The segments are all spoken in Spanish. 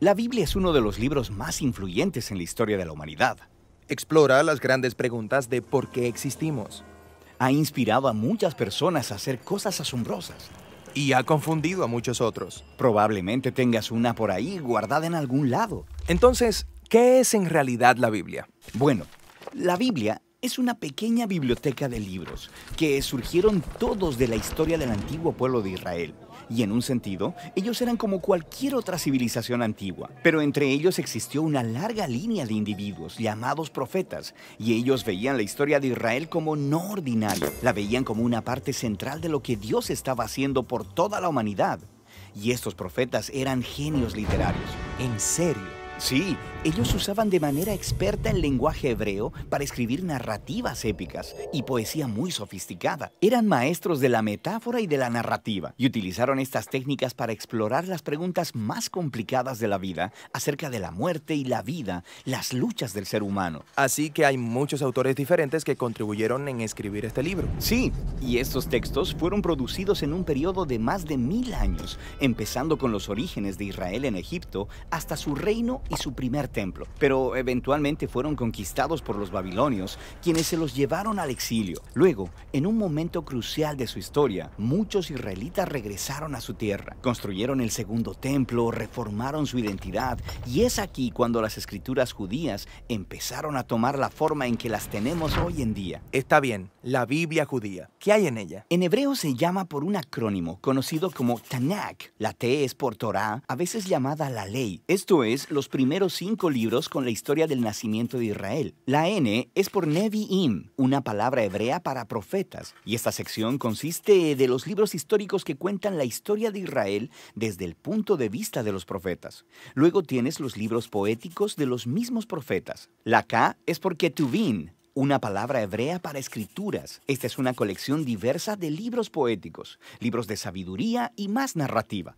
La Biblia es uno de los libros más influyentes en la historia de la humanidad. Explora las grandes preguntas de por qué existimos. Ha inspirado a muchas personas a hacer cosas asombrosas. Y ha confundido a muchos otros. Probablemente tengas una por ahí guardada en algún lado. Entonces, ¿qué es en realidad la Biblia? Bueno, la Biblia es una pequeña biblioteca de libros que surgieron todos de la historia del antiguo pueblo de Israel. Y en un sentido, ellos eran como cualquier otra civilización antigua, pero entre ellos existió una larga línea de individuos llamados profetas, y ellos veían la historia de Israel como no ordinaria, la veían como una parte central de lo que Dios estaba haciendo por toda la humanidad. Y estos profetas eran genios literarios. En serio. Sí, ellos usaban de manera experta el lenguaje hebreo para escribir narrativas épicas y poesía muy sofisticada. Eran maestros de la metáfora y de la narrativa y utilizaron estas técnicas para explorar las preguntas más complicadas de la vida acerca de la muerte y la vida, las luchas del ser humano. Así que hay muchos autores diferentes que contribuyeron en escribir este libro. Sí, y estos textos fueron producidos en un periodo de más de mil años, empezando con los orígenes de Israel en Egipto hasta su reino y su primer templo, pero eventualmente fueron conquistados por los babilonios, quienes se los llevaron al exilio. Luego, en un momento crucial de su historia, muchos israelitas regresaron a su tierra, construyeron el segundo templo, reformaron su identidad, y es aquí cuando las escrituras judías empezaron a tomar la forma en que las tenemos hoy en día. Está bien, la Biblia judía. ¿Qué hay en ella? En hebreo se llama por un acrónimo conocido como Tanakh. La T es por Torah, a veces llamada la ley. Esto es, los primeros cinco libros con la historia del nacimiento de Israel. La N es por Nevi'im, una palabra hebrea para profetas, y esta sección consiste de los libros históricos que cuentan la historia de Israel desde el punto de vista de los profetas. Luego tienes los libros poéticos de los mismos profetas. La K es por Ketuvim, una palabra hebrea para escrituras. Esta es una colección diversa de libros poéticos, libros de sabiduría y más narrativa.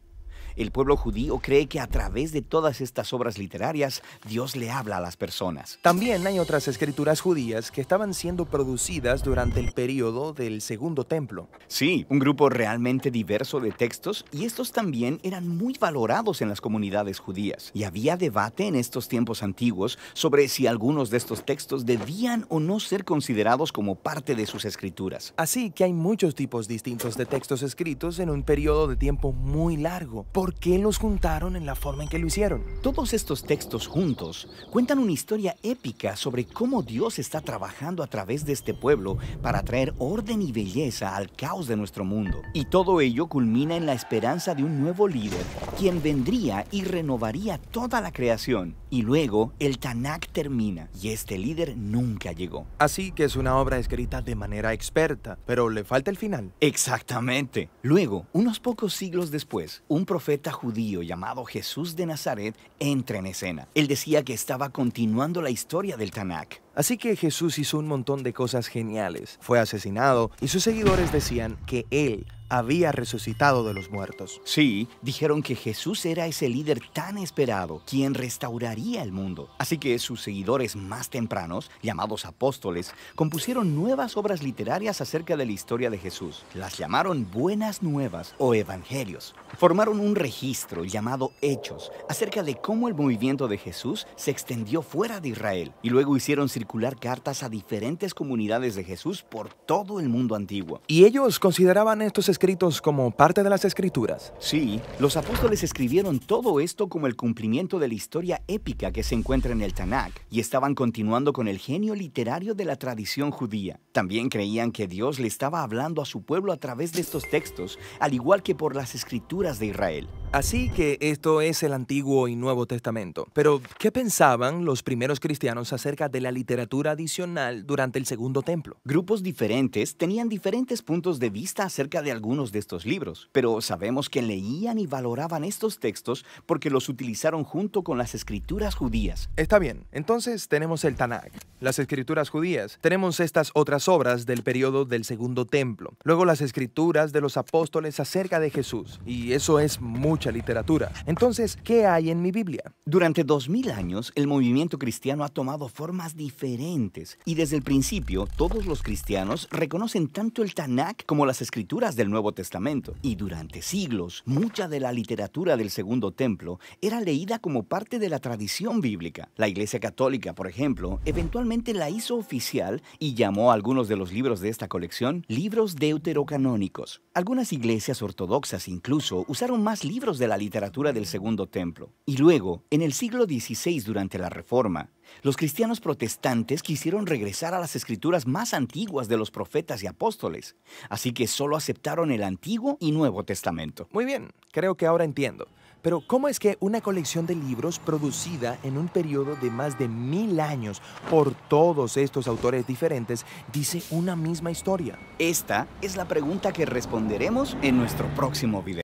El pueblo judío cree que a través de todas estas obras literarias Dios le habla a las personas. También hay otras escrituras judías que estaban siendo producidas durante el período del Segundo Templo. Sí, un grupo realmente diverso de textos y estos también eran muy valorados en las comunidades judías. Y había debate en estos tiempos antiguos sobre si algunos de estos textos debían o no ser considerados como parte de sus escrituras. Así que hay muchos tipos distintos de textos escritos en un periodo de tiempo muy largo. Por por qué los juntaron en la forma en que lo hicieron. Todos estos textos juntos cuentan una historia épica sobre cómo Dios está trabajando a través de este pueblo para traer orden y belleza al caos de nuestro mundo. Y todo ello culmina en la esperanza de un nuevo líder, quien vendría y renovaría toda la creación. Y luego el Tanakh termina y este líder nunca llegó. Así que es una obra escrita de manera experta, pero le falta el final. Exactamente. Luego, unos pocos siglos después, un profeta profeta judío llamado Jesús de Nazaret entra en escena. Él decía que estaba continuando la historia del Tanakh. Así que Jesús hizo un montón de cosas geniales. Fue asesinado y sus seguidores decían que él había resucitado de los muertos. Sí, dijeron que Jesús era ese líder tan esperado, quien restauraría el mundo. Así que sus seguidores más tempranos, llamados apóstoles, compusieron nuevas obras literarias acerca de la historia de Jesús. Las llamaron Buenas Nuevas o Evangelios. Formaron un registro llamado Hechos acerca de cómo el movimiento de Jesús se extendió fuera de Israel y luego hicieron circular cartas a diferentes comunidades de Jesús por todo el mundo antiguo. Y ellos consideraban estos escritos como parte de las escrituras? Sí, los apóstoles escribieron todo esto como el cumplimiento de la historia épica que se encuentra en el Tanakh y estaban continuando con el genio literario de la tradición judía. También creían que Dios le estaba hablando a su pueblo a través de estos textos, al igual que por las escrituras de Israel. Así que esto es el Antiguo y Nuevo Testamento. Pero, ¿qué pensaban los primeros cristianos acerca de la literatura adicional durante el Segundo Templo? Grupos diferentes tenían diferentes puntos de vista acerca de algunos de estos libros, pero sabemos que leían y valoraban estos textos porque los utilizaron junto con las escrituras judías. Está bien, entonces tenemos el Tanakh, las escrituras judías, tenemos estas otras obras del periodo del Segundo Templo, luego las escrituras de los apóstoles acerca de Jesús, y eso es mucha literatura. Entonces, ¿qué hay en mi Biblia? Durante 2000 años, el movimiento cristiano ha tomado formas diferentes, y desde el principio, todos los cristianos reconocen tanto el Tanakh como las escrituras del Nuevo Nuevo Testamento. Y durante siglos, mucha de la literatura del Segundo Templo era leída como parte de la tradición bíblica. La Iglesia Católica, por ejemplo, eventualmente la hizo oficial y llamó a algunos de los libros de esta colección libros deuterocanónicos. Algunas iglesias ortodoxas incluso usaron más libros de la literatura del Segundo Templo. Y luego, en el siglo XVI durante la Reforma, los cristianos protestantes quisieron regresar a las escrituras más antiguas de los profetas y apóstoles, así que solo aceptaron el Antiguo y Nuevo Testamento. Muy bien, creo que ahora entiendo. Pero ¿cómo es que una colección de libros producida en un periodo de más de mil años por todos estos autores diferentes dice una misma historia? Esta es la pregunta que responderemos en nuestro próximo video.